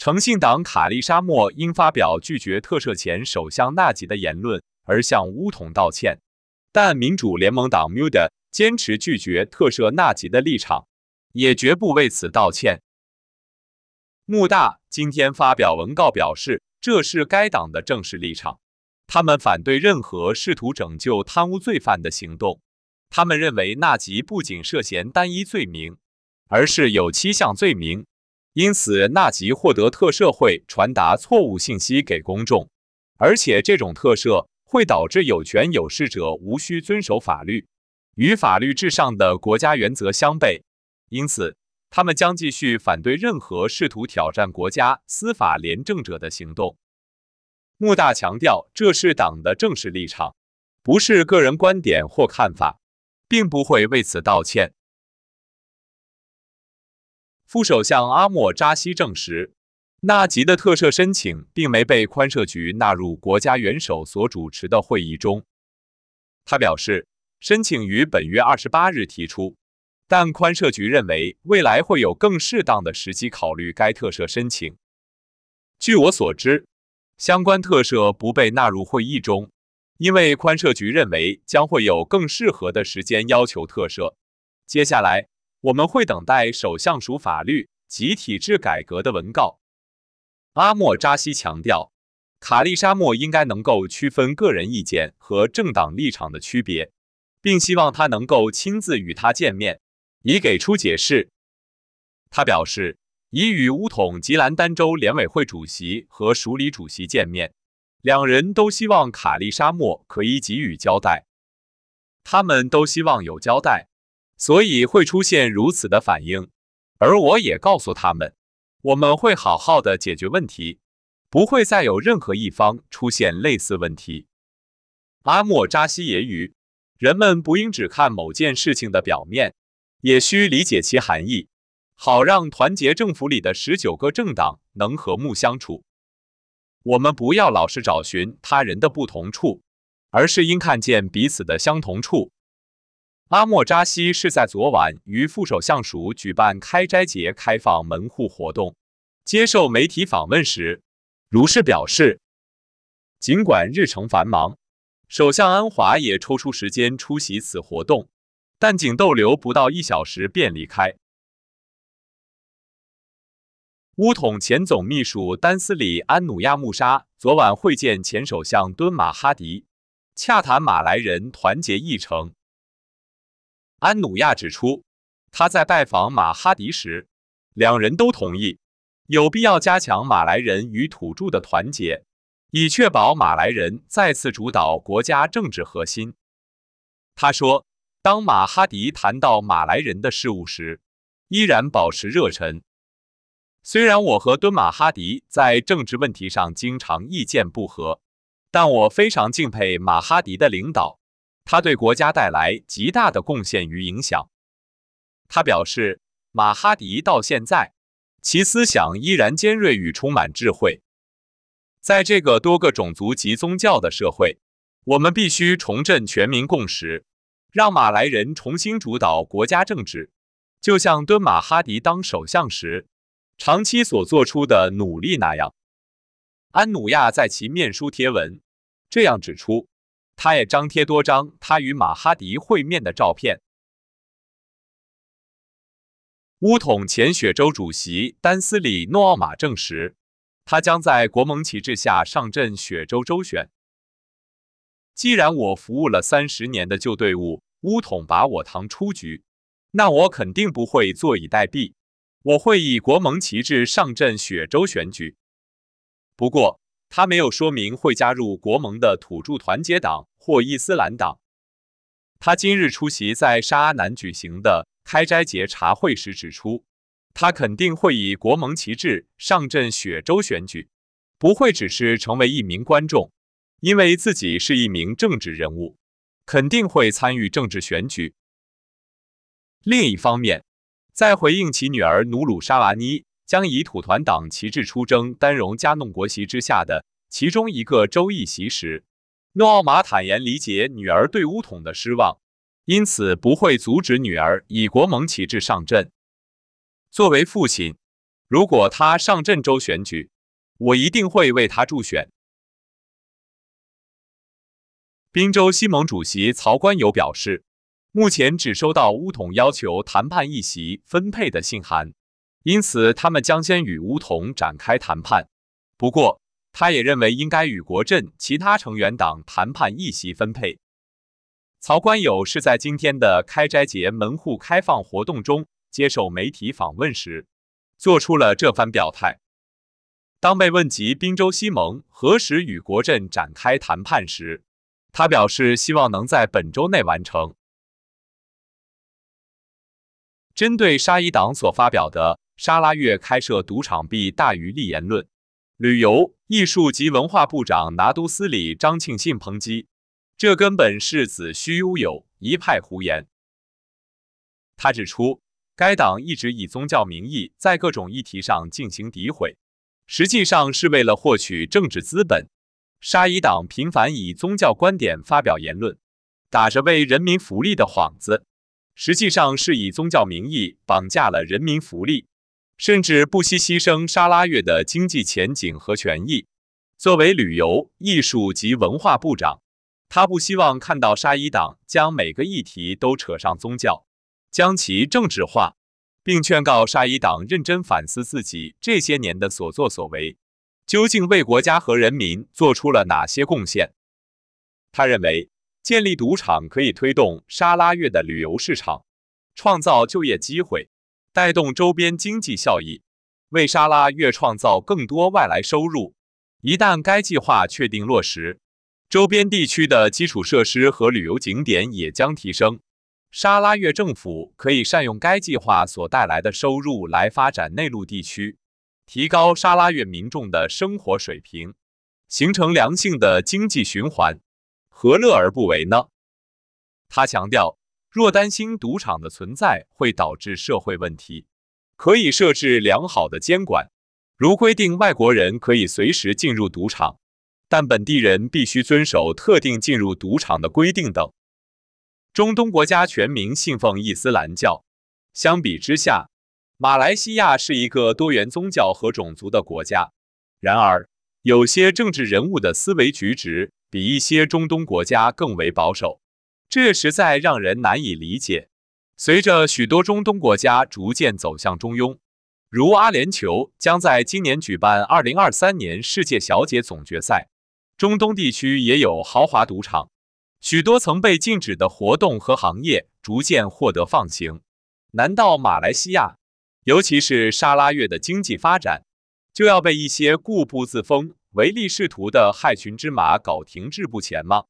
诚信党卡利沙默因发表拒绝特赦前首相纳吉的言论而向乌统道歉，但民主联盟党穆达坚持拒绝特赦纳吉的立场，也绝不为此道歉。穆大今天发表文告表示，这是该党的正式立场。他们反对任何试图拯救贪污罪犯的行动。他们认为纳吉不仅涉嫌单一罪名，而是有七项罪名。因此，纳吉获得特赦会传达错误信息给公众，而且这种特赦会导致有权有势者无需遵守法律，与法律至上的国家原则相悖。因此，他们将继续反对任何试图挑战国家司法廉政者的行动。穆大强调，这是党的正式立场，不是个人观点或看法，并不会为此道歉。副首相阿莫扎西证实，纳吉的特赦申请并没被宽赦局纳入国家元首所主持的会议中。他表示，申请于本月二十八日提出，但宽赦局认为未来会有更适当的时机考虑该特赦申请。据我所知，相关特赦不被纳入会议中，因为宽赦局认为将会有更适合的时间要求特赦。接下来。我们会等待首相署法律及体制改革的文告。阿莫扎西强调，卡利沙莫应该能够区分个人意见和政党立场的区别，并希望他能够亲自与他见面，以给出解释。他表示已与乌统吉兰丹州联委会主席和署理主席见面，两人都希望卡利沙莫可以给予交代，他们都希望有交代。所以会出现如此的反应，而我也告诉他们，我们会好好的解决问题，不会再有任何一方出现类似问题。阿莫扎西也语，人们不应只看某件事情的表面，也需理解其含义，好让团结政府里的十九个政党能和睦相处。我们不要老是找寻他人的不同处，而是应看见彼此的相同处。阿莫扎西是在昨晚与副首相署举办开斋节开放门户活动，接受媒体访问时，如是表示。尽管日程繁忙，首相安华也抽出时间出席此活动，但仅逗留不到一小时便离开。乌统前总秘书丹斯里安努亚穆沙昨晚会见前首相敦马哈迪，洽谈马来人团结议程。安努亚指出，他在拜访马哈迪时，两人都同意有必要加强马来人与土著的团结，以确保马来人再次主导国家政治核心。他说，当马哈迪谈到马来人的事务时，依然保持热忱。虽然我和敦马哈迪在政治问题上经常意见不合，但我非常敬佩马哈迪的领导。他对国家带来极大的贡献与影响。他表示，马哈迪到现在，其思想依然尖锐与充满智慧。在这个多个种族及宗教的社会，我们必须重振全民共识，让马来人重新主导国家政治，就像敦马哈迪当首相时长期所做出的努力那样。安努亚在其面书贴文这样指出。他也张贴多张他与马哈迪会面的照片。乌统前雪州主席丹斯里诺奥马证实，他将在国盟旗帜下上阵雪州州选。既然我服务了三十年的旧队伍乌统把我堂出局，那我肯定不会坐以待毙，我会以国盟旗帜上阵雪州选举。不过，他没有说明会加入国盟的土著团结党或伊斯兰党。他今日出席在沙阿南举行的开斋节茶会时指出，他肯定会以国盟旗帜上阵雪州选举，不会只是成为一名观众，因为自己是一名政治人物，肯定会参与政治选举。另一方面，在回应其女儿努鲁沙瓦尼。将以土团党旗帜出征丹戎加弄国席之下的其中一个州议席时，诺奥马坦言理解女儿对巫统的失望，因此不会阻止女儿以国盟旗帜上阵。作为父亲，如果他上阵州选举，我一定会为他助选。宾州西盟主席曹冠友表示，目前只收到巫统要求谈判议席分配的信函。因此，他们将先与吴桐展开谈判。不过，他也认为应该与国阵其他成员党谈判议席分配。曹观友是在今天的开斋节门户开放活动中接受媒体访问时，做出了这番表态。当被问及滨州西盟何时与国阵展开谈判时，他表示希望能在本周内完成。针对沙伊党所发表的。沙拉月开设赌场弊大于利言论，旅游、艺术及文化部长拿督斯里张庆信抨击，这根本是子虚乌有，一派胡言。他指出，该党一直以宗教名义在各种议题上进行诋毁，实际上是为了获取政治资本。沙伊党频繁以宗教观点发表言论，打着为人民福利的幌子，实际上是以宗教名义绑架了人民福利。甚至不惜牺牲沙拉月的经济前景和权益。作为旅游、艺术及文化部长，他不希望看到沙伊党将每个议题都扯上宗教，将其政治化，并劝告沙伊党认真反思自己这些年的所作所为，究竟为国家和人民做出了哪些贡献。他认为，建立赌场可以推动沙拉月的旅游市场，创造就业机会。带动周边经济效益，为沙拉越创造更多外来收入。一旦该计划确定落实，周边地区的基础设施和旅游景点也将提升。沙拉越政府可以善用该计划所带来的收入来发展内陆地区，提高沙拉越民众的生活水平，形成良性的经济循环，何乐而不为呢？他强调。若担心赌场的存在会导致社会问题，可以设置良好的监管，如规定外国人可以随时进入赌场，但本地人必须遵守特定进入赌场的规定等。中东国家全民信奉伊斯兰教，相比之下，马来西亚是一个多元宗教和种族的国家。然而，有些政治人物的思维举止比一些中东国家更为保守。这实在让人难以理解。随着许多中东国家逐渐走向中庸，如阿联酋将在今年举办2023年世界小姐总决赛，中东地区也有豪华赌场，许多曾被禁止的活动和行业逐渐获得放行。难道马来西亚，尤其是沙拉越的经济发展，就要被一些固步自封、唯利是图的害群之马搞停滞不前吗？